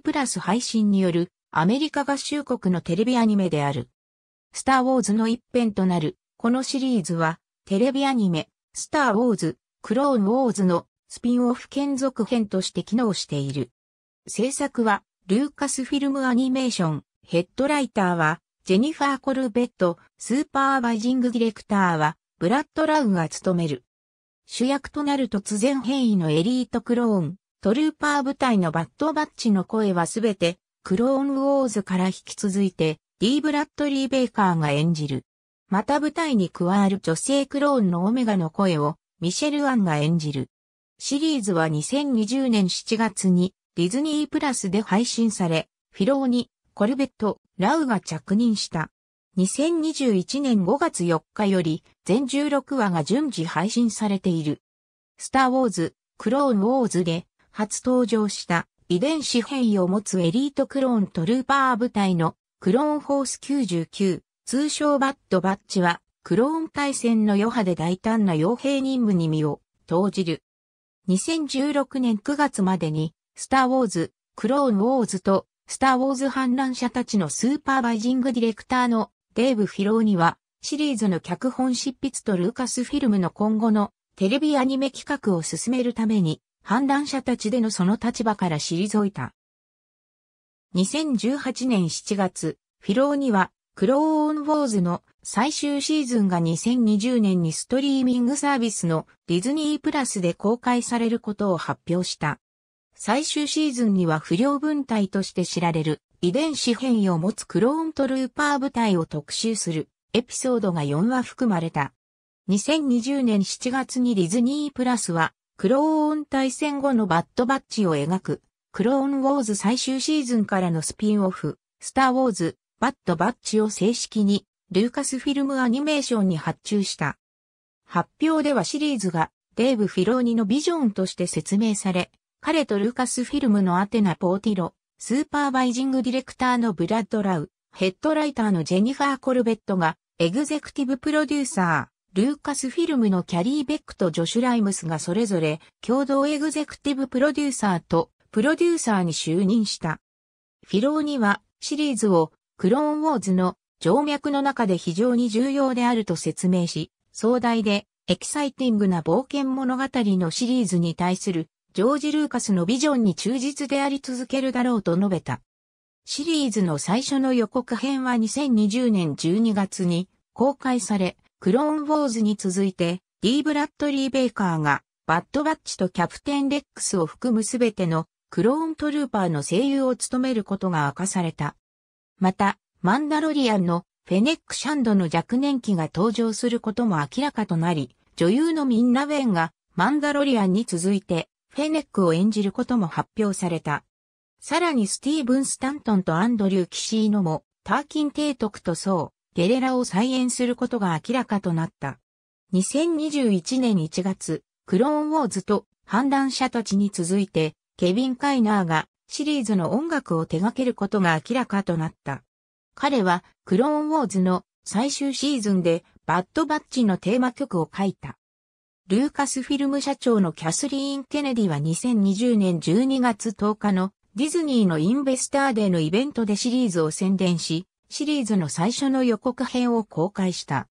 プラス配信によるアメリカ合衆国のテレビアニメである。スター・ウォーズの一編となる、このシリーズは、テレビアニメ、スター・ウォーズ、クローン・ウォーズのスピンオフ兼続編として機能している。制作は、ルーカスフィルムアニメーション、ヘッドライターは、ジェニファー・コルベット、スーパーバイジングディレクターは、ブラッド・ラウが務める。主役となる突然変異のエリートクローン、トルーパー部隊のバッドバッチの声はすべて、クローンウォーズから引き続いて、ー・ブラッドリー・ベイカーが演じる。また舞台に加わる女性クローンのオメガの声を、ミシェル・アンが演じる。シリーズは2020年7月に、ディズニープラスで配信され、フィローに、コルベット、ラウが着任した。2021年5月4日より、全16話が順次配信されている。スター・ウォーズ、クローン・ウォーズで、初登場した遺伝子変異を持つエリートクローントルーパー部隊のクローンホース99、通称バッドバッチはクローン対戦の余波で大胆な傭兵任務に身を投じる。2016年9月までにスターウォーズ、クローンウォーズとスターウォーズ反乱者たちのスーパーバイジングディレクターのデーブ・フィローにはシリーズの脚本執筆とルーカスフィルムの今後のテレビアニメ企画を進めるために反乱者たちでのその立場から退いた。2018年7月、フィローには、クローンウォーズの最終シーズンが2020年にストリーミングサービスのディズニープラスで公開されることを発表した。最終シーズンには不良分隊として知られる遺伝子変異を持つクローントルーパー部隊を特集するエピソードが4話含まれた。2020年7月にディズニープラスはクローン対戦後のバッドバッチを描く、クローンウォーズ最終シーズンからのスピンオフ、スターウォーズ、バッドバッチを正式に、ルーカスフィルムアニメーションに発注した。発表ではシリーズが、デーブ・フィローニのビジョンとして説明され、彼とルーカスフィルムのアテナ・ポーティロ、スーパーバイジングディレクターのブラッド・ラウ、ヘッドライターのジェニファー・コルベットが、エグゼクティブプロデューサー、ルーカスフィルムのキャリー・ベックとジョシュ・ライムスがそれぞれ共同エグゼクティブプロデューサーとプロデューサーに就任した。フィローにはシリーズをクローンウォーズの静脈の中で非常に重要であると説明し、壮大でエキサイティングな冒険物語のシリーズに対するジョージ・ルーカスのビジョンに忠実であり続けるだろうと述べた。シリーズの最初の予告編は2020年12月に公開され、クローンウォーズに続いて、D. ブラッドリー・ベイカーが、バッドバッチとキャプテン・レックスを含むすべてのクローントルーパーの声優を務めることが明かされた。また、マンダロリアンのフェネック・シャンドの若年期が登場することも明らかとなり、女優のミンナ・ウェンがマンダロリアンに続いてフェネックを演じることも発表された。さらにスティーブン・スタントンとアンドリュー・キシーノもターキン提督とそう、ゲレラを再演することが明らかとなった。2021年1月、クローンウォーズと反乱者たちに続いて、ケビン・カイナーがシリーズの音楽を手掛けることが明らかとなった。彼はクローンウォーズの最終シーズンでバッドバッチのテーマ曲を書いた。ルーカスフィルム社長のキャスリーン・ケネディは2020年12月10日のディズニーのインベスターデーのイベントでシリーズを宣伝し、シリーズの最初の予告編を公開した。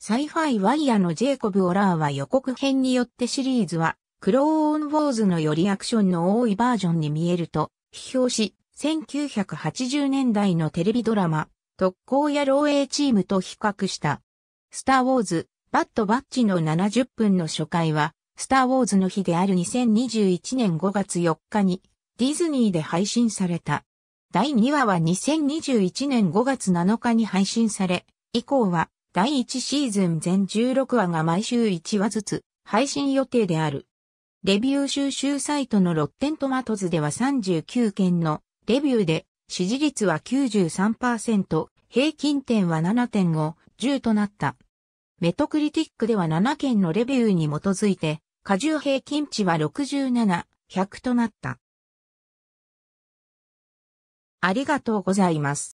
サイファイワイヤーのジェイコブ・オラーは予告編によってシリーズは、クローン・ウォーズのよりアクションの多いバージョンに見えると、批評し、1980年代のテレビドラマ、特攻や漏洩チームと比較した。スター・ウォーズ、バッド・バッチの70分の初回は、スター・ウォーズの日である2021年5月4日に、ディズニーで配信された。第2話は2021年5月7日に配信され、以降は第1シーズン全16話が毎週1話ずつ配信予定である。レビュー収集サイトのロッテントマトズでは39件のレビューで支持率は93%、平均点は7.5、10となった。メトクリティックでは7件のレビューに基づいて、過重平均値は67、100となった。ありがとうございます。